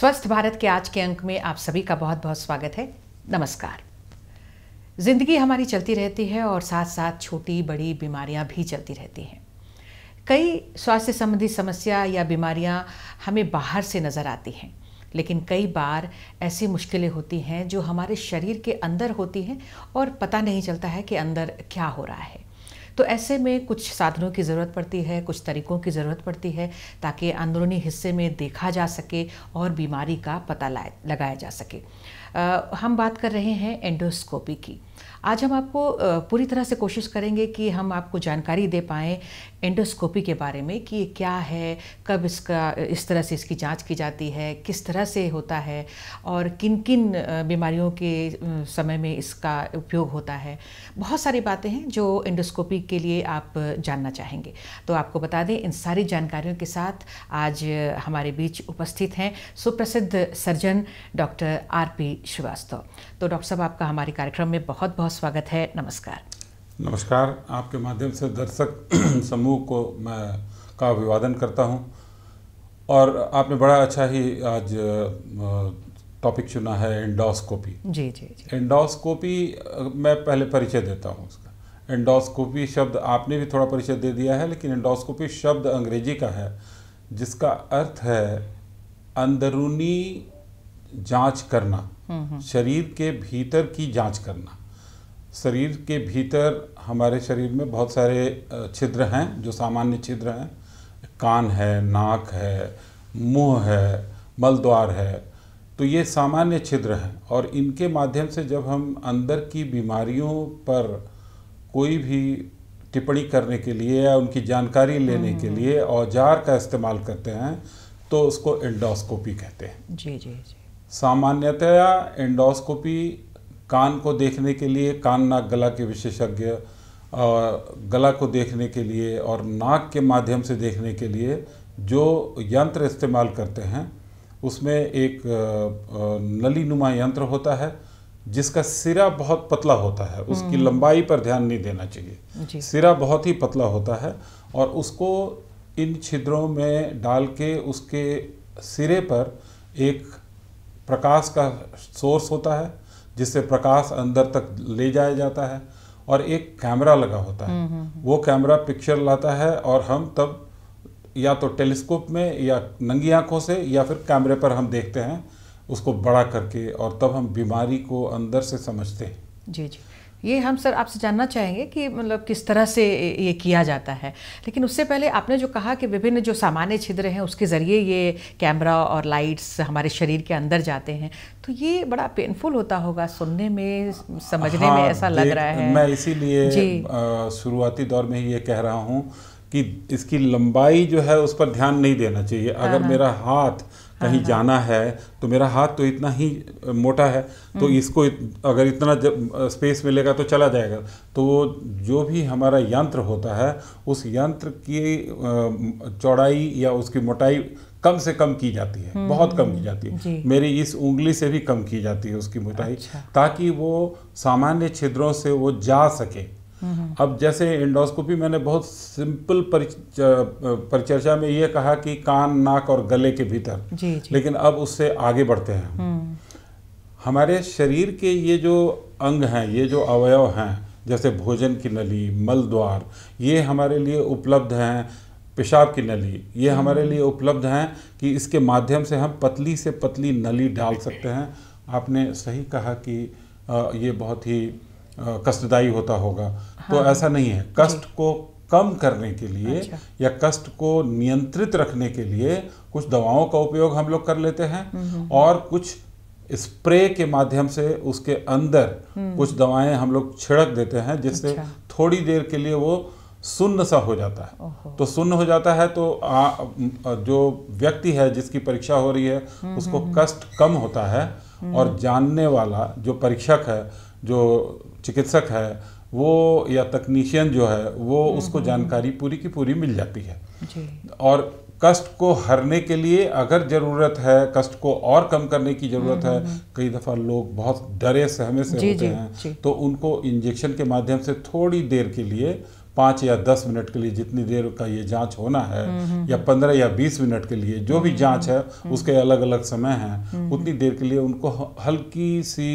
स्वस्थ भारत के आज के अंक में आप सभी का बहुत बहुत स्वागत है नमस्कार ज़िंदगी हमारी चलती रहती है और साथ साथ छोटी बड़ी बीमारियां भी चलती रहती हैं कई स्वास्थ्य संबंधी समस्या या बीमारियां हमें बाहर से नज़र आती हैं लेकिन कई बार ऐसी मुश्किलें होती हैं जो हमारे शरीर के अंदर होती हैं और पता नहीं चलता है कि अंदर क्या हो रहा है तो ऐसे में कुछ साधनों की ज़रूरत पड़ती है कुछ तरीकों की ज़रूरत पड़ती है ताकि अंदरूनी हिस्से में देखा जा सके और बीमारी का पता लगाया जा सके आ, हम बात कर रहे हैं एंडोस्कोपी की आज हम आपको पूरी तरह से कोशिश करेंगे कि हम आपको जानकारी दे पाएँ एंडोस्कोपी के बारे में कि ये क्या है कब इसका इस तरह से इसकी जांच की जाती है किस तरह से होता है और किन किन बीमारियों के समय में इसका उपयोग होता है बहुत सारी बातें हैं जो एंडोस्कोपी के लिए आप जानना चाहेंगे तो आपको बता दें इन सारी जानकारियों के साथ आज हमारे बीच उपस्थित हैं सुप्रसिद्ध surgeon doctor R P Srivastava तो डॉक्टर साहब आपका हमारे कार्यक्रम में बहुत बहुत स्वागत है नमस्कार नमस्कार आपके माध्यम से दर्शक समूह को मैं का अभिवादन करता हूँ और आपने बड़ा अच्छा ही आज टॉपिक चुना है एंडोस्कोपी जी जी जी एंडोस्कोपी मैं पहले परिचय देता हूँ एंडोस्कोपी शब्द आपने भी थोड़ा परिचय दे दिया है लेकिन एंडोस्कोपी शब्द अंग्रेजी का है जिसका अर्थ है अंदरूनी जांच करना हम्म, हम्म। शरीर के भीतर की जांच करना शरीर के भीतर हमारे शरीर में बहुत सारे छिद्र हैं जो सामान्य छिद्र हैं कान है नाक है मुंह है मलद्वार है तो ये सामान्य छिद्र हैं और इनके माध्यम से जब हम अंदर की बीमारियों पर कोई भी टिप्पणी करने के लिए या उनकी जानकारी लेने के लिए हम्म। औजार का इस्तेमाल करते हैं तो उसको एंडोस्कोपी कहते हैं जी जी जी सामान्यतया एंडोस्कोपी कान को देखने के लिए कान नाक गला के विशेषज्ञ गला को देखने के लिए और नाक के माध्यम से देखने के लिए जो यंत्र इस्तेमाल करते हैं उसमें एक नली नुमा यंत्र होता है जिसका सिरा बहुत पतला होता है उसकी हम्म। लंबाई पर ध्यान नहीं देना चाहिए सिरा बहुत ही पतला होता है और उसको इन छिद्रों में डाल के उसके सिरे पर एक प्रकाश का सोर्स होता है जिससे प्रकाश अंदर तक ले जाया जाता है और एक कैमरा लगा होता है हम्म, हम्म, वो कैमरा पिक्चर लाता है और हम तब या तो टेलीस्कोप में या नंगी आंखों से या फिर कैमरे पर हम देखते हैं उसको बड़ा करके और तब हम बीमारी को अंदर से समझते हैं जी जी ये हम सर आपसे जानना चाहेंगे कि मतलब किस तरह से ये किया जाता है लेकिन उससे पहले आपने जो कहा कि विभिन्न जो सामान्य छिद्र हैं उसके ज़रिए ये कैमरा और लाइट्स हमारे शरीर के अंदर जाते हैं तो ये बड़ा पेनफुल होता होगा सुनने में समझने हाँ, में ऐसा लग रहा है मैं इसीलिए शुरुआती दौर में ही ये कह रहा हूँ कि इसकी लंबाई जो है उस पर ध्यान नहीं देना चाहिए अगर हाँ, हाँ। मेरा हाथ कहीं हाँ, हाँ। जाना है तो मेरा हाथ तो इतना ही मोटा है तो हम्म। इसको अगर इतना जब स्पेस मिलेगा तो चला जाएगा तो जो भी हमारा यंत्र होता है उस यंत्र की चौड़ाई या उसकी मोटाई कम से कम की जाती है हम्म। बहुत कम की जाती है मेरी इस उंगली से भी कम की जाती है उसकी मोटाई अच्छा। ताकि वो सामान्य छिद्रों से वो जा सके अब जैसे एंडोस्कोपी मैंने बहुत सिंपल परिचर्चा में ये कहा कि कान नाक और गले के भीतर जी, जी। लेकिन अब उससे आगे बढ़ते हैं हम्म। हमारे शरीर के ये जो अंग हैं ये जो अवयव हैं जैसे भोजन की नली मल द्वार ये हमारे लिए उपलब्ध हैं पेशाब की नली ये हम्म। हमारे लिए उपलब्ध हैं कि इसके माध्यम से हम पतली से पतली नली डाल सकते हैं आपने सही कहा कि ये बहुत ही कष्टदायी होता होगा तो हाँ, तो ऐसा नहीं है कष्ट को कम करने के लिए अच्छा। या कष्ट को नियंत्रित रखने के लिए कुछ दवाओं का उपयोग हम लोग कर लेते हैं हम्म, हम्म, हम्म। और कुछ स्प्रे के माध्यम से उसके अंदर कुछ दवाएं हम लोग छिड़क देते हैं जिससे अच्छा। थोड़ी देर के लिए वो सुन्न सा हो जाता है तो सुन्न हो जाता है तो आ, जो व्यक्ति है जिसकी परीक्षा हो रही है उसको कष्ट कम होता है और जानने वाला जो परीक्षक है जो चिकित्सक है वो या तकनीशियन जो है वो हम्म, उसको हम्म। जानकारी पूरी की पूरी मिल जाती है जी। और कष्ट को हरने के लिए अगर ज़रूरत है कष्ट को और कम करने की ज़रूरत है हम्म, कई दफ़ा लोग बहुत डरे सहमे से होते हैं तो उनको इंजेक्शन के माध्यम से थोड़ी देर के लिए पाँच या दस मिनट के लिए जितनी देर का ये जांच होना है या पंद्रह या बीस मिनट के लिए जो भी जांच है उसके अलग अलग समय हैं उतनी देर के लिए उनको हल्की सी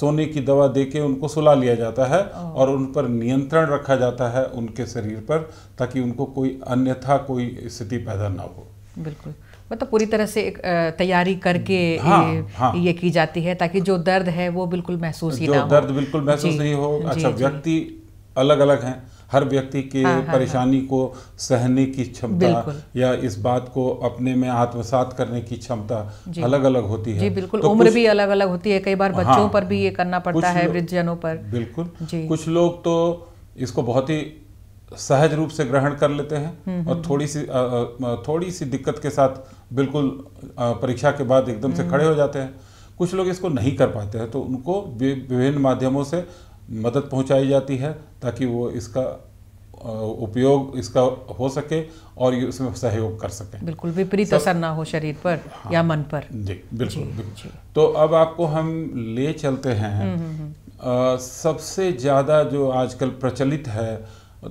सोने की दवा दे के उनको सुला लिया जाता है और उन पर नियंत्रण रखा जाता है उनके शरीर पर ताकि उनको कोई अन्यथा कोई स्थिति पैदा ना हो बिल्कुल मतलब पूरी तरह से एक तैयारी करके हाँ, ये, हाँ, ये की जाती है ताकि जो दर्द है वो बिल्कुल महसूस ही ना हो दर्द बिल्कुल महसूस नहीं हो अच्छा व्यक्ति अलग अलग हैं हर व्यक्ति के हाँ, हाँ, हाँ। परेशानी हाँ, को सहने की क्षमता या इस बात को अपने में आत्मसात करने की क्षमता अलग अलग होती है जी बिल्कुल तो उम्र भी अलग अलग होती है कई बार हाँ। बच्चों हाँ, पर भी ये करना पड़ता है वृद्धजनों पर बिल्कुल कुछ लोग तो इसको बहुत ही सहज रूप से ग्रहण कर लेते हैं हम्म, और हम्म, हम्म। थोड़ी सी थोड़ी सी दिक्कत के साथ बिल्कुल परीक्षा के बाद एकदम से खड़े हो जाते हैं कुछ लोग इसको नहीं कर पाते हैं तो उनको विभिन्न माध्यमों से मदद पहुंचाई जाती है ताकि वो इसका उपयोग इसका हो सके और ये उसमें सहयोग कर सके बिल्कुल विपरीत असर ना हो शरीर पर हाँ, या मन पर जी बिल्कुल जी, बिल्कुल जी। तो अब आपको हम ले चलते हैं आ, हम्म, हम्म, हम्म। सबसे ज़्यादा जो आजकल प्रचलित है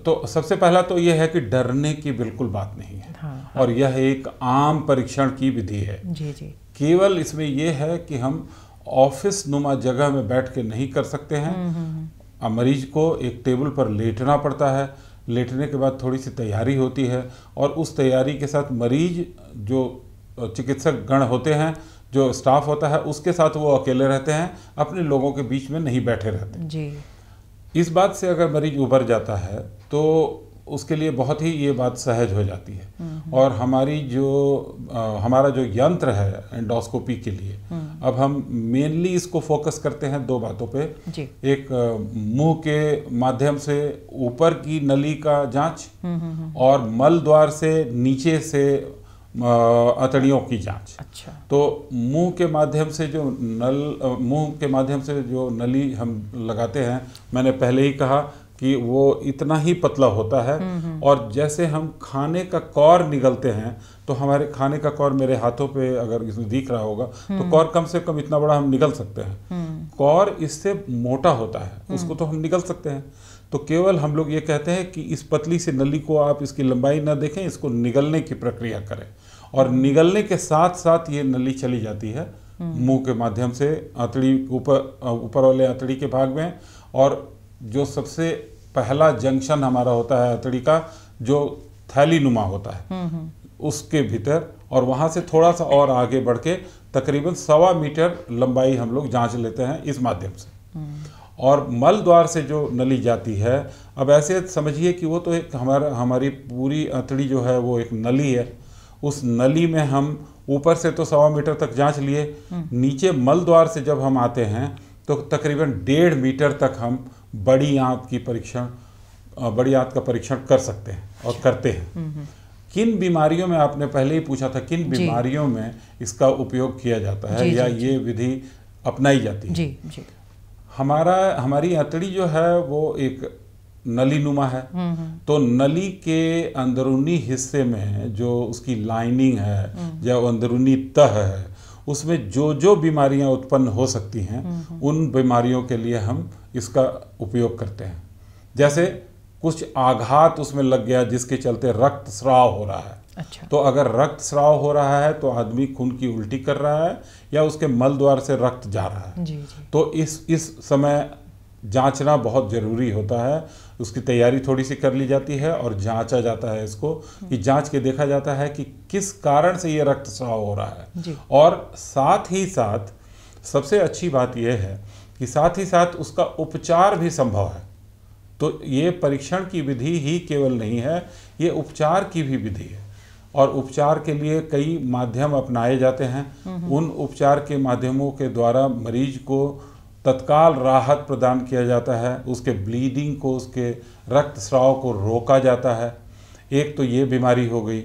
तो सबसे पहला तो यह है कि डरने की बिल्कुल बात नहीं है हाँ, हाँ। और यह एक आम परीक्षण की विधि है जी जी केवल इसमें यह है कि हम ऑफिस नुमा जगह में बैठ के नहीं कर सकते हैं हम्म, हम्म, हम्म। मरीज को एक टेबल पर लेटना पड़ता है लेटने के बाद थोड़ी सी तैयारी होती है और उस तैयारी के साथ मरीज जो चिकित्सक गण होते हैं जो स्टाफ होता है उसके साथ वो अकेले रहते हैं अपने लोगों के बीच में नहीं बैठे रहते जी इस बात से अगर मरीज उभर जाता है तो उसके लिए बहुत ही ये बात सहज हो जाती है और हमारी जो आ, हमारा जो यंत्र है एंडोस्कोपी के लिए हम्म। अब हम मेनली इसको फोकस करते हैं दो बातों पे एक मुंह के माध्यम से ऊपर की नली का जांच हम्म, हम्म, और मल द्वार से नीचे से अतड़ियों की जांच अच्छा तो मुंह के माध्यम से जो नल मुंह के माध्यम से जो नली हम लगाते हैं मैंने पहले ही कहा कि वो इतना ही पतला होता है हम्म, हम्म। और जैसे हम खाने का कौर निगलते हैं तो हमारे खाने का कौर मेरे हाथों पे अगर इसमें दिख रहा होगा तो हम्म। कौर कम से कम इतना बड़ा हम निगल सकते हैं कौर इससे मोटा होता है उसको तो हम निगल सकते हैं तो केवल हम लोग ये कहते हैं कि इस पतली से नली को आप इसकी लंबाई ना देखें इसको निगलने की प्रक्रिया करें और निगलने के साथ साथ ये नली चली जाती है मुंह के माध्यम से आतड़ी ऊपर ऊपर वाले आतड़ी के भाग में और जो सबसे पहला जंक्शन हमारा होता है हथड़ी का जो थैली नुमा होता है हम्म, हम्म। उसके भीतर और वहां से थोड़ा सा और आगे बढ़ के तकरीबन सवा मीटर लंबाई हम लोग जांच लेते हैं इस माध्यम से हम्म। और मल द्वार से जो नली जाती है अब ऐसे समझिए कि वो तो एक हमारा हमारी पूरी अतड़ी जो है वो एक नली है उस नली में हम ऊपर से तो सवा मीटर तक जांच लिए नीचे मल द्वार से जब हम आते हैं तो तकरीबन डेढ़ मीटर तक हम बड़ी आंत की परीक्षण बड़ी आंत का परीक्षण कर सकते हैं और करते हैं हम्म, हम्म। किन बीमारियों में आपने पहले ही पूछा था किन बीमारियों में इसका उपयोग किया जाता है जी, या जी, ये विधि अपनाई जाती है जी, जी। हमारा हमारी अतड़ी जो है वो एक नली नुमा है हम्म, तो नली के अंदरूनी हिस्से में जो उसकी लाइनिंग है या अंदरूनी तह है उसमें जो जो बीमारियां उत्पन्न हो सकती हैं उन बीमारियों के लिए हम इसका उपयोग करते हैं जैसे कुछ आघात उसमें लग गया जिसके चलते रक्त स्राव हो रहा है अच्छा। तो अगर रक्त स्राव हो रहा है तो आदमी खून की उल्टी कर रहा है या उसके मल द्वार से रक्त जा रहा है जी, जी। तो इस इस समय जांचना बहुत ज़रूरी होता है उसकी तैयारी थोड़ी सी कर ली जाती है और जांचा जाता है इसको कि जांच के देखा जाता है कि किस कारण से ये स्राव हो रहा है और साथ ही साथ सबसे अच्छी बात यह है कि साथ ही साथ उसका उपचार भी संभव है तो ये परीक्षण की विधि ही केवल नहीं है ये उपचार की भी विधि है और उपचार के लिए कई माध्यम अपनाए जाते हैं उन उपचार के माध्यमों के द्वारा मरीज को तत्काल राहत प्रदान किया जाता है उसके ब्लीडिंग को उसके रक्त स्राव को रोका जाता है एक तो ये बीमारी हो गई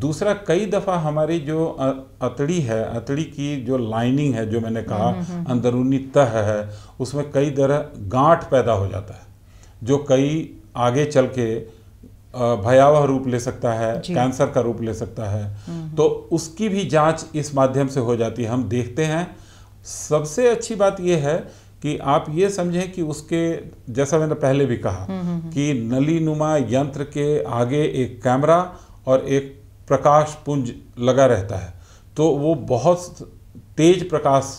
दूसरा कई दफ़ा हमारी जो अतड़ी है अतड़ी की जो लाइनिंग है जो मैंने हम्म, कहा हम्म, हम्म। अंदरूनी तह है उसमें कई तरह गांठ पैदा हो जाता है जो कई आगे चल के भयावह रूप ले सकता है कैंसर का रूप ले सकता है तो उसकी भी जांच इस माध्यम से हो जाती है हम देखते हैं सबसे अच्छी बात यह है कि आप ये समझें कि उसके जैसा मैंने पहले भी कहा कि नुमा यंत्र के आगे एक कैमरा और एक प्रकाश पुंज लगा रहता है तो वो बहुत तेज प्रकाश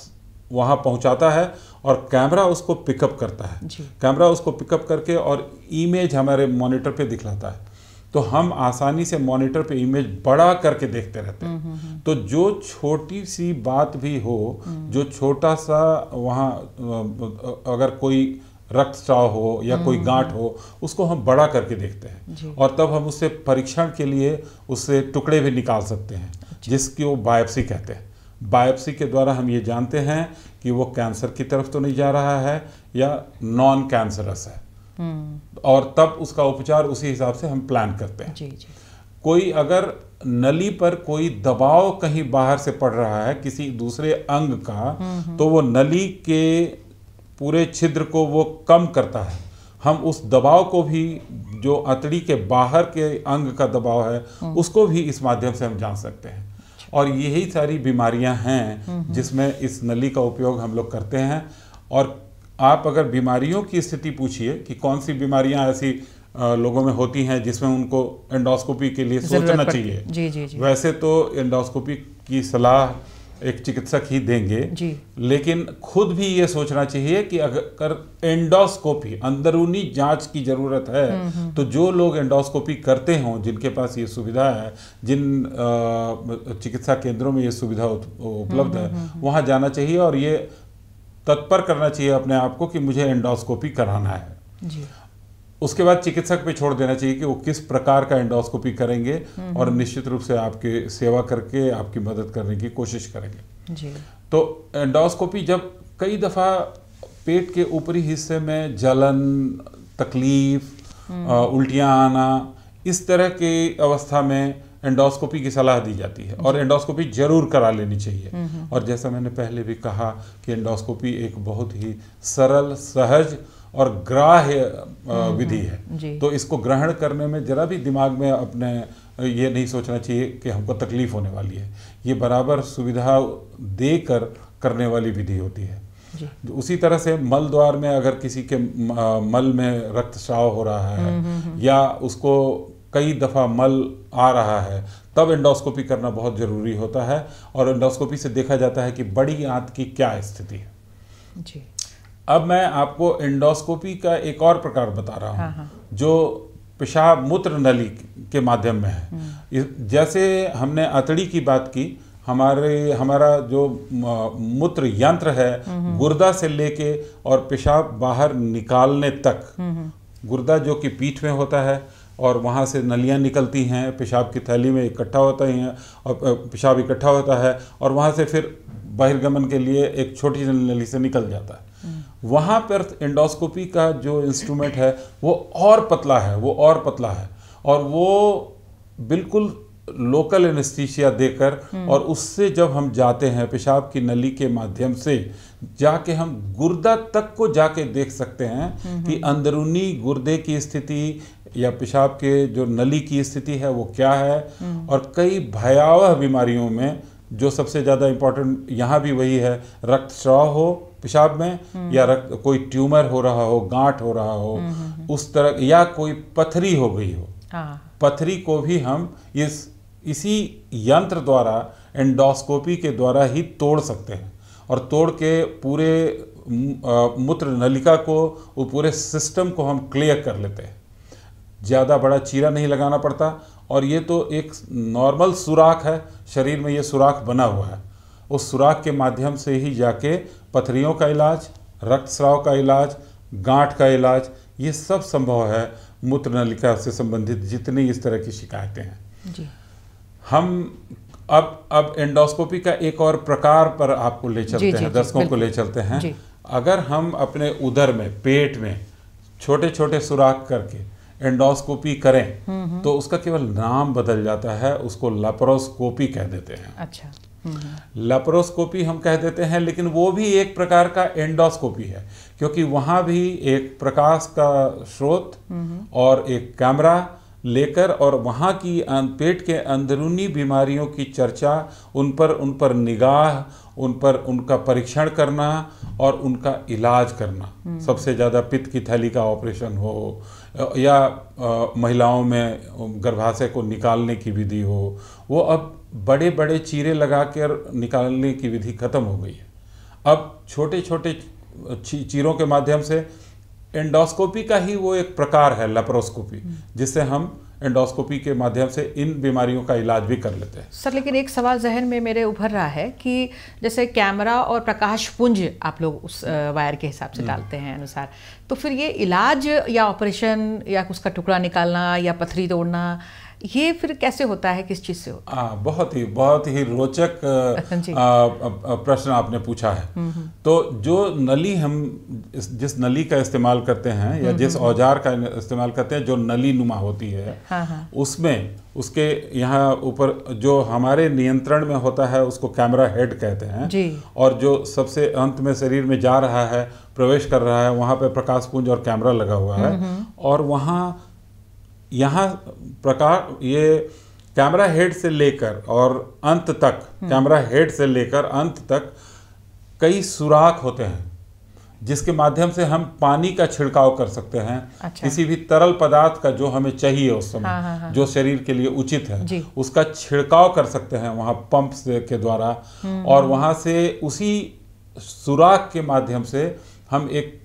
वहाँ पहुँचाता है और कैमरा उसको पिकअप करता है कैमरा उसको पिकअप करके और इमेज हमारे मॉनिटर पे दिखलाता है तो हम आसानी से मॉनिटर पे इमेज बड़ा करके देखते रहते हैं हम्म, हम्म, हम्म। तो जो छोटी सी बात भी हो जो छोटा सा वहाँ अगर कोई रक्तचाव हो या कोई हम्म। गांठ हो उसको हम बड़ा करके देखते हैं और तब हम उससे परीक्षण के लिए उससे टुकड़े भी निकाल सकते हैं अच्छा। जिसकी वो बायोप्सी कहते हैं बायोप्सी के द्वारा हम ये जानते हैं कि वो कैंसर की तरफ तो नहीं जा रहा है या नॉन कैंसरस है हम्म। और तब उसका उपचार उसी हिसाब से हम प्लान करते हैं जी, जी। कोई अगर नली पर कोई दबाव कहीं बाहर से पड़ रहा है किसी दूसरे अंग का हम्म, तो वो नली के पूरे छिद्र को वो कम करता है हम उस दबाव को भी जो अतड़ी के बाहर के अंग का दबाव है हम्म। उसको भी इस माध्यम से हम जान सकते हैं अच्छा। और यही सारी बीमारियां हैं हम्म, हम्म। जिसमें इस नली का उपयोग हम लोग करते हैं और आप अगर बीमारियों की स्थिति पूछिए कि कौन सी बीमारियां ऐसी लोगों में होती हैं जिसमें उनको एंडोस्कोपी के लिए सोचना चाहिए जी जी जी वैसे तो एंडोस्कोपी की सलाह एक चिकित्सक ही देंगे जी लेकिन खुद भी ये सोचना चाहिए कि अगर एंडोस्कोपी अंदरूनी जांच की ज़रूरत है हम्म, हम्म। तो जो लोग एंडोस्कोपी करते हों जिनके पास ये सुविधा है जिन चिकित्सा केंद्रों में ये सुविधा उपलब्ध हम्म, है वहाँ जाना चाहिए और ये तत्पर करना चाहिए अपने आप को कि मुझे एंडोस्कोपी कराना है जी उसके बाद चिकित्सक पे छोड़ देना चाहिए कि वो किस प्रकार का एंडोस्कोपी करेंगे हम्म। और निश्चित रूप से आपके सेवा करके आपकी मदद करने की कोशिश करेंगे जी। तो एंडोस्कोपी जब कई दफ़ा पेट के ऊपरी हिस्से में जलन तकलीफ हम्म। उल्टियां आना इस तरह की अवस्था में एंडोस्कोपी की सलाह दी जाती है और एंडोस्कोपी जरूर करा लेनी चाहिए हम्म, और जैसा मैंने पहले भी कहा कि एंडोस्कोपी एक बहुत ही सरल सहज और ग्राह्य हम्म, हम्म, विधि है तो इसको ग्रहण करने में जरा भी दिमाग में अपने ये नहीं सोचना चाहिए कि हमको तकलीफ होने वाली है ये बराबर सुविधा दे कर करने वाली विधि होती है तो उसी तरह से मल द्वार में अगर किसी के मल में रक्तस्राव हो रहा है हम्म, या उसको कई दफ़ा मल आ रहा है तब एंडोस्कोपी करना बहुत ज़रूरी होता है और एंडोस्कोपी से देखा जाता है कि बड़ी आंत की क्या स्थिति है जी अब मैं आपको एंडोस्कोपी का एक और प्रकार बता रहा हूँ हाँ, हाँ। जो पेशाब मूत्र नली के माध्यम में है हम्म। जैसे हमने अतड़ी की बात की हमारे हमारा जो मूत्र यंत्र है हम्म, हम्म। गुर्दा से लेके और पेशाब बाहर निकालने तक गुर्दा जो कि पीठ में होता है और वहाँ से नलियाँ निकलती हैं पेशाब की थैली में इकट्ठा होता है और पेशाब इकट्ठा होता है और वहाँ से फिर बहिर्गमन के लिए एक छोटी नली से निकल जाता है वहाँ पर एंडोस्कोपी का जो इंस्ट्रूमेंट है वो और पतला है वो और पतला है और वो बिल्कुल लोकल एनेस्थीसिया देकर हम्म। और उससे जब हम जाते हैं पेशाब की नली के माध्यम से जाके हम गुर्दा तक को जाके देख सकते हैं हम्म, कि हम्म। अंदरूनी गुर्दे की स्थिति या पेशाब के जो नली की स्थिति है वो क्या है और कई भयावह बीमारियों में जो सबसे ज़्यादा इम्पोर्टेंट यहाँ भी वही है रक्त स्राव हो पेशाब में हम्म। या रक्त कोई ट्यूमर हो रहा हो गांठ हो रहा हो हम्म, हम्म, उस तरह या कोई पथरी हो गई हो हाँ। पथरी को भी हम इस इसी यंत्र द्वारा एंडोस्कोपी के द्वारा ही तोड़ सकते हैं और तोड़ के पूरे मूत्र नलिका को वो पूरे सिस्टम को हम क्लियर कर लेते हैं ज़्यादा बड़ा चीरा नहीं लगाना पड़ता और ये तो एक नॉर्मल सुराख है शरीर में ये सुराख बना हुआ है उस सुराख के माध्यम से ही जाके पथरियों का इलाज रक्तस्राव का इलाज गांठ का इलाज ये सब संभव है मूत्र नलिका से संबंधित जितनी इस तरह की शिकायतें हैं जी। हम अब अब एंडोस्कोपी का एक और प्रकार पर आपको ले चलते जी, जी, हैं दर्शकों को ले चलते हैं अगर हम अपने उधर में पेट में छोटे छोटे सुराख करके एंडोस्कोपी करें हम्म, हम्म। तो उसका केवल नाम बदल जाता है उसको लेप्रोस्कोपी कह देते हैं अच्छा लेप्रोस्कोपी हम्म, हम कह देते हैं लेकिन वो भी एक प्रकार का एंडोस्कोपी है क्योंकि वहाँ भी एक प्रकाश का स्रोत और एक कैमरा लेकर और वहाँ की अं, पेट के अंदरूनी बीमारियों की चर्चा उन पर उन पर निगाह उन पर उनका परीक्षण करना और उनका इलाज करना हम्म। सबसे ज़्यादा पित्त की थैली का ऑपरेशन हो या महिलाओं में गर्भाशय को निकालने की विधि हो वो अब बड़े बड़े चीरे लगा कर निकालने की विधि खत्म हो गई है अब छोटे छोटे चीरों के माध्यम से एंडोस्कोपी का ही वो एक प्रकार है लेप्रोस्कोपी हम्म। जिससे हम एंडोस्कोपी के माध्यम से इन बीमारियों का इलाज भी कर लेते हैं सर लेकिन एक सवाल जहन में मेरे उभर रहा है कि जैसे कैमरा और प्रकाश पुंज आप लोग उस वायर के हिसाब से हम्म। डालते हैं अनुसार तो फिर ये इलाज या ऑपरेशन या उसका टुकड़ा निकालना या पथरी तोड़ना ये फिर कैसे होता है किस चीज़ से होता है आ, बहुत ही बहुत ही रोचक प्रश्न आपने पूछा है हम्म, हम्म। तो जो नली हम जिस नली का इस्तेमाल करते हैं या हम्म, जिस औजार का इस्तेमाल करते हैं जो नली नुमा होती है हाँ हाँ। उसमें उसके यहाँ ऊपर जो हमारे नियंत्रण में होता है उसको कैमरा हेड कहते हैं जी। और जो सबसे अंत में शरीर में जा रहा है प्रवेश कर रहा है वहाँ पे प्रकाश पुंज और कैमरा लगा हुआ है और वहाँ यहाँ प्रकार ये कैमरा हेड से लेकर और अंत तक हम्म। कैमरा हेड से लेकर अंत तक कई सुराख होते हैं जिसके माध्यम से हम पानी का छिड़काव कर सकते हैं अच्छा। किसी भी तरल पदार्थ का जो हमें चाहिए उस समय हाँ, हाँ, हाँ। जो शरीर के लिए उचित है उसका छिड़काव कर सकते हैं वहाँ पंप से के द्वारा हम्म। और वहाँ से उसी सुराख के माध्यम से हम एक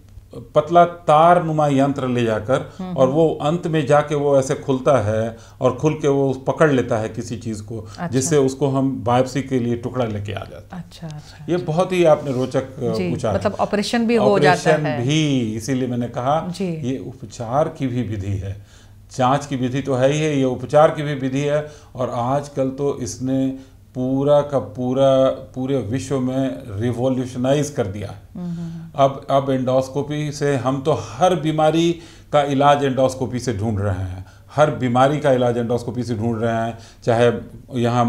पतला तार नुमा यंत्र ले जाकर और वो अंत में जाके वो ऐसे खुलता है और खुल के वो पकड़ लेता है किसी चीज़ को अच्छा। जिससे उसको हम बायोप्सी के लिए टुकड़ा लेके आ जाते है अच्छा, अच्छा, ये अच्छा। बहुत ही आपने रोचक पूछा मतलब ऑपरेशन भी हो जाता है भी इसीलिए मैंने कहा ये उपचार की भी विधि है जांच की विधि तो है ही है ये उपचार की भी विधि है और आजकल तो इसने पूरा का पूरा पूरे विश्व में रिवोल्यूशनाइज कर दिया अब अब एंडोस्कोपी से हम तो हर बीमारी का इलाज एंडोस्कोपी से ढूंढ रहे हैं हर बीमारी का इलाज एंडोस्कोपी से ढूंढ रहे हैं चाहे यहाँ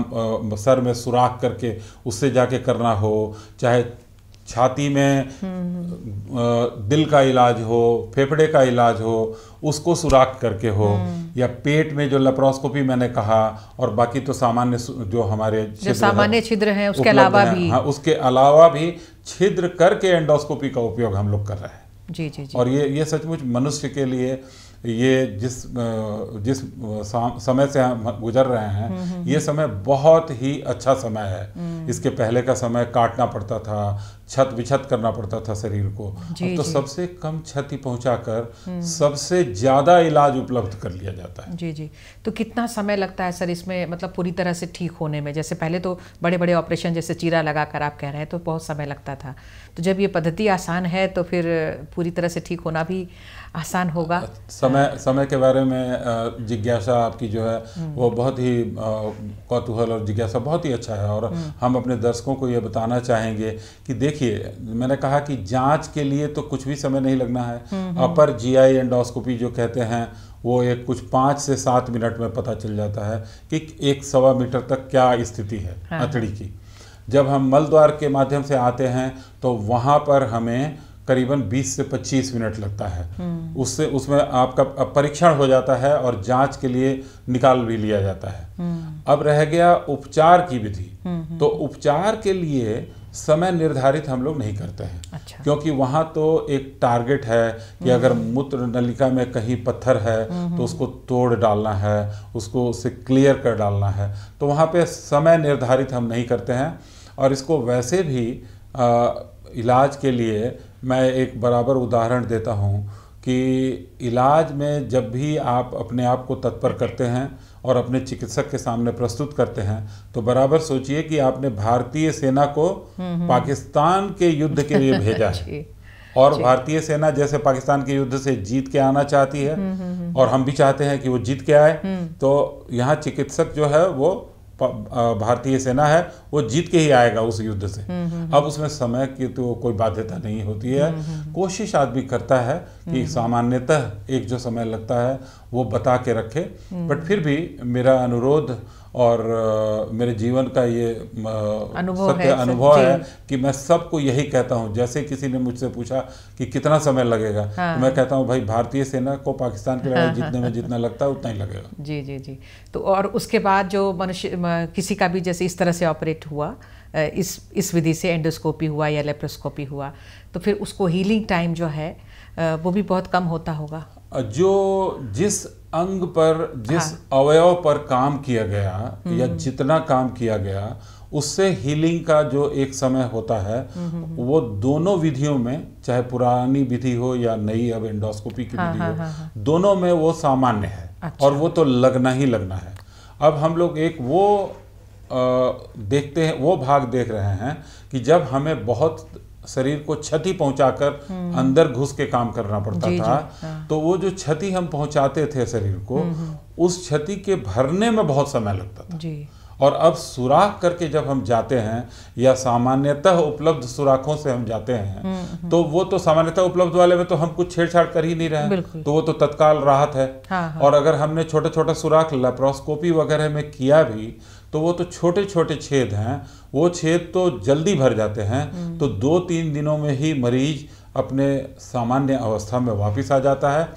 सर में सुराख करके उससे जाके करना हो चाहे छाती में दिल का इलाज हो फेफड़े का इलाज हो उसको सुराख करके हो या पेट में जो लेप्रोस्कोपी मैंने कहा और बाकी तो सामान्य जो हमारे जो सामान्य छिद्र हैं उसके अलावा भी हाँ उसके अलावा भी छिद्र करके एंडोस्कोपी का उपयोग हम लोग कर रहे हैं जी जी जी और ये ये सचमुच मनुष्य के लिए ये जिस जिस समय से हम गुजर रहे हैं हम्म, हम्म, ये हम्म। समय बहुत ही अच्छा समय है इसके पहले का समय काटना पड़ता था छत विछत करना पड़ता था शरीर को अब तो सबसे कम क्षति पहुंचाकर हम्म। सबसे ज़्यादा इलाज उपलब्ध कर लिया जाता है जी जी तो कितना समय लगता है सर इसमें मतलब पूरी तरह से ठीक होने में जैसे पहले तो बड़े बड़े ऑपरेशन जैसे चीरा लगा कर आप कह रहे हैं तो बहुत समय लगता था तो जब ये पद्धति आसान है तो फिर पूरी तरह से ठीक होना भी आसान होगा समय हाँ। समय के बारे में जिज्ञासा आपकी जो है हम्म। वो बहुत ही कौतूहल और जिज्ञासा बहुत ही अच्छा है और हम्म। हम अपने दर्शकों को ये बताना चाहेंगे कि देखिए मैंने कहा कि जांच के लिए तो कुछ भी समय नहीं लगना है हम्म, अपर जीआई एंडोस्कोपी जो कहते हैं वो एक कुछ पाँच से सात मिनट में पता चल जाता है कि एक सवा मीटर तक क्या स्थिति है हथड़ी हाँ। की जब हम मल द्वार के माध्यम से आते हैं तो वहाँ पर हमें करीबन 20 से 25 मिनट लगता है हम्म। उससे उसमें आपका परीक्षण हो जाता है और जांच के लिए निकाल भी लिया जाता है हम्म। अब रह गया उपचार की विधि हम्म, तो उपचार के लिए समय निर्धारित हम लोग नहीं करते हैं अच्छा। क्योंकि वहां तो एक टारगेट है कि अगर मूत्र नलिका में कहीं पत्थर है तो उसको तोड़ डालना है उसको उसे क्लियर कर डालना है तो वहां पे समय निर्धारित हम नहीं करते हैं और इसको वैसे भी आ, इलाज के लिए मैं एक बराबर उदाहरण देता हूँ कि इलाज में जब भी आप अपने आप को तत्पर करते हैं और अपने चिकित्सक के सामने प्रस्तुत करते हैं तो बराबर सोचिए कि आपने भारतीय सेना को हम्म, हम्म। पाकिस्तान के युद्ध के लिए भेजा है और भारतीय सेना जैसे पाकिस्तान के युद्ध से जीत के आना चाहती है हम्म, और हम भी चाहते हैं कि वो जीत के आए तो यहाँ चिकित्सक जो है वो भारतीय सेना है वो जीत के ही आएगा उस युद्ध से हम्म, हम्म, हम्म। अब उसमें समय की तो कोई बाध्यता नहीं होती है कोशिश आदमी करता है कि सामान्यतः एक जो समय लगता है वो बता के रखे बट फिर भी मेरा अनुरोध और आ, मेरे जीवन का ये सत्य अनुभव है, अनुभव है कि मैं सबको यही कहता हूँ जैसे किसी ने मुझसे पूछा कि कितना समय लगेगा तो हाँ, तो मैं कहता हूँ भाई भारतीय सेना को पाकिस्तान के लड़ाई हाँ, जितने हाँ, में जितना लगता है उतना ही लगेगा जी जी जी तो और उसके बाद जो मनुष्य किसी का भी जैसे इस तरह से ऑपरेट हुआ इस इस विधि से एंडोस्कोपी हुआ या लेप्रोस्कोपी हुआ तो फिर उसको हीलिंग टाइम जो है वो भी बहुत कम होता होगा जो जिस अंग पर जिस हाँ। अवयव पर काम किया गया हम्म। या जितना काम किया गया उससे हीलिंग का जो एक समय होता है हम्म। वो दोनों विधियों में चाहे पुरानी विधि हो या नई अब एंडोस्कोपी की हाँ, विधि हाँ, हो हाँ, हाँ, दोनों में वो सामान्य है अच्छा। और वो तो लगना ही लगना है अब हम लोग एक वो आ, देखते हैं वो भाग देख रहे हैं कि जब हमें बहुत शरीर को क्षति पहुंचाकर हम्म। अंदर घुस के काम करना पड़ता था हाँ। तो वो जो क्षति हम पहुंचाते थे शरीर को हम्म, हम्म। उस क्षति के भरने में बहुत समय लगता था और अब सुराख करके जब हम जाते हैं या सामान्यतः उपलब्ध सुराखों से हम जाते हैं हम्म, हम्म। तो वो तो सामान्यतः उपलब्ध वाले में तो हम कुछ छेड़छाड़ कर ही नहीं रहे तो वो तो तत्काल राहत है हाँ, हाँ। और अगर हमने छोटा छोटा सुराख लेप्रोस्कोपी वगैरह में किया भी तो वो तो छोटे छोटे छेद हैं वो छेद तो जल्दी भर जाते हैं हम्म। तो दो तीन दिनों में ही मरीज अपने सामान्य अवस्था में वापिस आ जाता है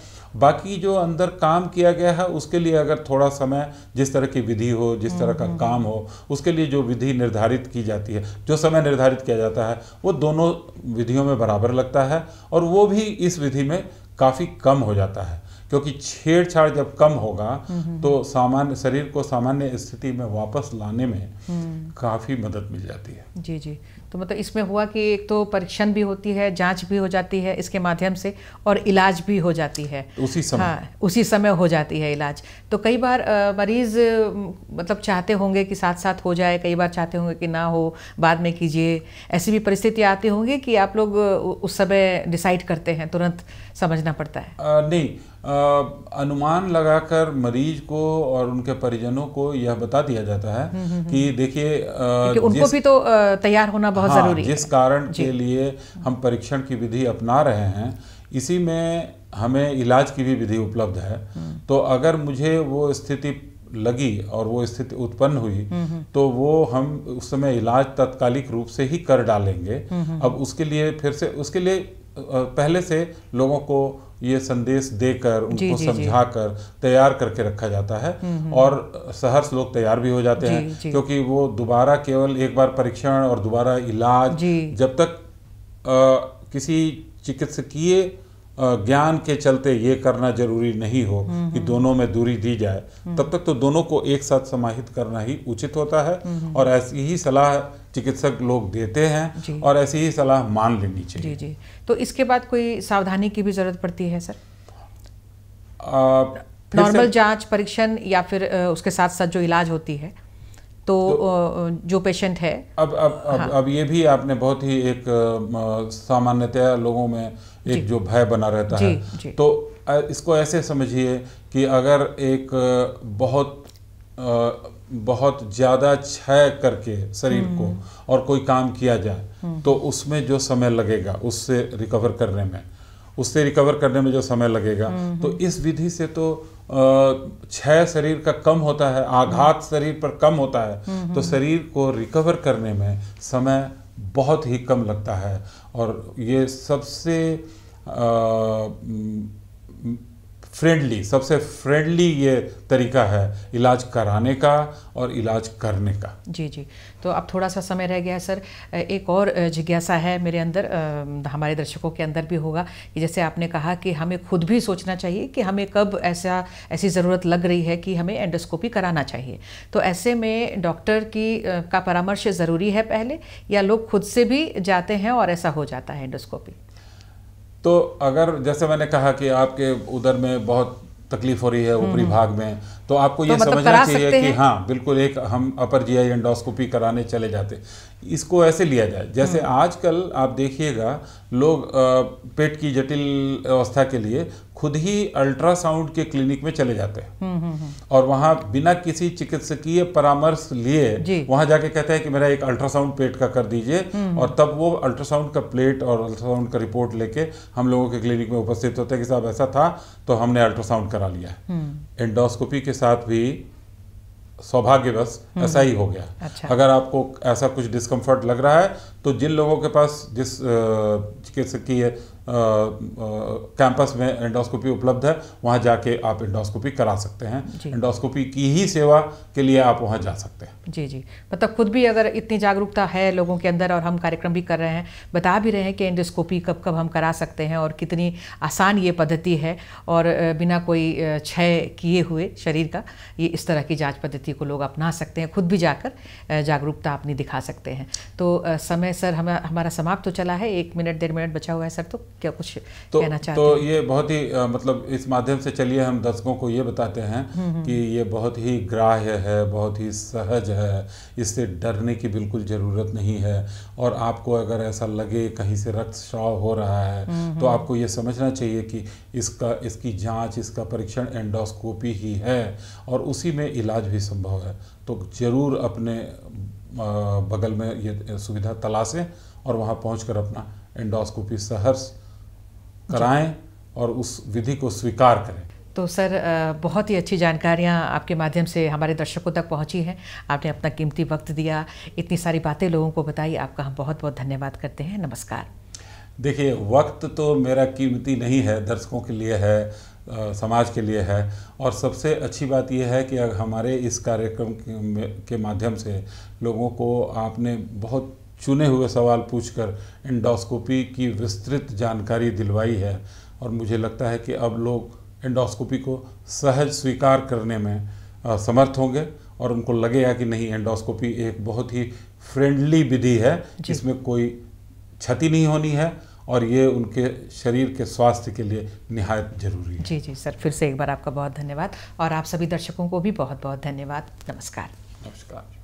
बाकी जो अंदर काम किया गया है उसके लिए अगर थोड़ा समय जिस तरह की विधि हो जिस तरह का हम्म, हम्म। काम हो उसके लिए जो विधि निर्धारित की जाती है जो समय निर्धारित किया जाता है वो दोनों विधियों में बराबर लगता है और वो भी इस विधि में काफ़ी कम हो जाता है क्योंकि छेड़छाड़ जब कम होगा हम्म, तो सामान्य शरीर को सामान्य स्थिति में वापस लाने में काफ़ी मदद मिल जाती है जी जी तो मतलब इसमें हुआ कि एक तो परीक्षण भी होती है जांच भी हो जाती है इसके माध्यम से और इलाज भी हो जाती है तो उसी समय हाँ उसी समय हो जाती है इलाज तो कई बार मरीज़ मतलब चाहते होंगे कि साथ साथ हो जाए कई बार चाहते होंगे कि ना हो बाद में कीजिए ऐसी भी परिस्थितियाँ आती होंगी कि आप लोग उस समय डिसाइड करते हैं तुरंत समझना पड़ता है आ, नहीं अनुमान लगाकर मरीज को और उनके परिजनों को यह बता दिया जाता है हम्म, हम्म, कि हम्म। देखिए उनको भी तो तैयार होना बहुत हाँ, जरूरी जिस कारण के लिए हम परीक्षण की विधि अपना रहे हैं इसी में हमें इलाज की भी विधि उपलब्ध है तो अगर मुझे वो स्थिति लगी और वो स्थिति उत्पन्न हुई तो वो हम उस समय इलाज तत्कालिक रूप से ही कर डालेंगे अब उसके लिए फिर से उसके लिए पहले से लोगों को ये संदेश देकर उनको समझा कर तैयार करके रखा जाता है हम्म, हम्म। और सहर्ष लोग तैयार भी हो जाते हैं क्योंकि वो दोबारा केवल एक बार परीक्षण और दोबारा इलाज जब तक आ, किसी चिकित्सकीय ज्ञान के चलते ये करना जरूरी नहीं हो हम्म, कि हम्म। दोनों में दूरी दी जाए हम्म। तब तक तो दोनों को एक साथ समाहित करना ही उचित होता है और ऐसी ही सलाह चिकित्सक लोग देते हैं और ऐसी ही सलाह मान लेनी चाहिए जी जी तो इसके बाद कोई सावधानी की भी जरूरत पड़ती है सर नॉर्मल जांच परीक्षण या फिर उसके साथ साथ जो इलाज होती है तो, तो जो पेशेंट है अब अब हाँ। अब ये भी आपने बहुत ही एक सामान्यतया लोगों में एक जो भय बना रहता जी, है जी. तो इसको ऐसे समझिए कि अगर एक बहुत बहुत ज़्यादा क्षय करके शरीर को हम्म। और कोई काम किया जाए हम्म। तो उसमें जो समय लगेगा उससे रिकवर करने में उससे रिकवर करने में जो समय लगेगा हम्म, तो इस विधि से तो क्षय शरीर का कम होता है आघात शरीर पर कम होता है तो शरीर को रिकवर करने में समय बहुत ही कम लगता है और ये सबसे आ, फ्रेंडली सबसे फ्रेंडली ये तरीका है इलाज कराने का और इलाज करने का जी जी तो अब थोड़ा सा समय रह गया है सर एक और जिज्ञासा है मेरे अंदर हमारे दर्शकों के अंदर भी होगा कि जैसे आपने कहा कि हमें खुद भी सोचना चाहिए कि हमें कब ऐसा ऐसी ज़रूरत लग रही है कि हमें एंडोस्कोपी कराना चाहिए तो ऐसे में डॉक्टर की का परामर्श ज़रूरी है पहले या लोग खुद से भी जाते हैं और ऐसा हो जाता है एंडोस्कोपी तो अगर जैसे मैंने कहा कि आपके उधर में बहुत तकलीफ हो रही है ऊपरी हम्म। भाग में तो आपको तो ये मतलब समझना चाहिए कि हाँ बिल्कुल एक हम अपर जीआई एंडोस्कोपी कराने चले जाते इसको ऐसे लिया जाए जैसे हाँ। आजकल आप देखिएगा लोग पेट की जटिल अवस्था के लिए खुद ही अल्ट्रासाउंड के क्लिनिक में चले जाते हैं हम्म, हम्म, हम्म। और वहाँ बिना किसी चिकित्सकीय परामर्श लिए वहां जाके कहते हैं कि मेरा एक अल्ट्रासाउंड पेट का कर दीजिए और तब वो अल्ट्रासाउंड का प्लेट और अल्ट्रासाउंड का रिपोर्ट लेके हम लोगों के क्लिनिक में उपस्थित होते हैं कि साहब ऐसा था तो हमने अल्ट्रासाउंड करा लिया एंडोस्कोपी के साथ भी सौभाग्यवश हम्म। ऐसा ही हो गया अच्छा। अगर आपको ऐसा कुछ डिस्कम्फर्ट लग रहा है तो जिन लोगों के पास जिस चिकित्सकीय कैंपस में एंडोस्कोपी उपलब्ध है वहाँ जाके आप एंडोस्कोपी करा सकते हैं एंडोस्कोपी की ही सेवा के लिए आप वहाँ जा सकते हैं जी जी मतलब खुद भी अगर इतनी जागरूकता है लोगों के अंदर और हम कार्यक्रम भी कर रहे हैं बता भी रहे हैं कि एंडोस्कोपी कब कब हम करा सकते हैं और कितनी आसान ये पद्धति है और बिना कोई क्षय किए हुए शरीर का ये इस तरह की जाँच पद्धति को लोग अपना सकते हैं खुद भी जाकर जागरूकता अपनी दिखा सकते हैं तो समय सर हम हमारा समाप्त तो चला है एक मिनट डेढ़ मिनट बचा हुआ है सर तो क्या कुछ तो, कहना चाहते तो ये बहुत ही मतलब इस माध्यम से चलिए हम दर्शकों को ये बताते हैं हम्म, हम्म, हम्म। कि ये बहुत ही ग्राह्य है बहुत ही सहज है इससे डरने की बिल्कुल ज़रूरत नहीं है और आपको अगर ऐसा लगे कहीं से रक्त श्राव हो रहा है तो आपको ये समझना चाहिए कि इसका इसकी जाँच इसका परीक्षण एंडोस्कोपी ही है और उसी में इलाज भी संभव है तो ज़रूर अपने बगल में ये सुविधा तलाशें और वहाँ पहुँच अपना एंडोस्कोपी सहर्ष कराएं और उस विधि को स्वीकार करें तो सर बहुत ही अच्छी जानकारियाँ आपके माध्यम से हमारे दर्शकों तक पहुँची हैं आपने अपना कीमती वक्त दिया इतनी सारी बातें लोगों को बताई आपका हम बहुत बहुत धन्यवाद करते हैं नमस्कार देखिए वक्त तो मेरा कीमती नहीं है दर्शकों के लिए है समाज के लिए है और सबसे अच्छी बात यह है कि अगर हमारे इस कार्यक्रम के माध्यम से लोगों को आपने बहुत चुने हुए सवाल पूछकर एंडोस्कोपी की विस्तृत जानकारी दिलवाई है और मुझे लगता है कि अब लोग एंडोस्कोपी को सहज स्वीकार करने में समर्थ होंगे और उनको लगेगा कि नहीं एंडोस्कोपी एक बहुत ही फ्रेंडली विधि है जिसमें कोई क्षति नहीं होनी है और ये उनके शरीर के स्वास्थ्य के लिए निहायत जरूरी है जी जी सर फिर से एक बार आपका बहुत धन्यवाद और आप सभी दर्शकों को भी बहुत बहुत धन्यवाद नमस्कार नमस्कार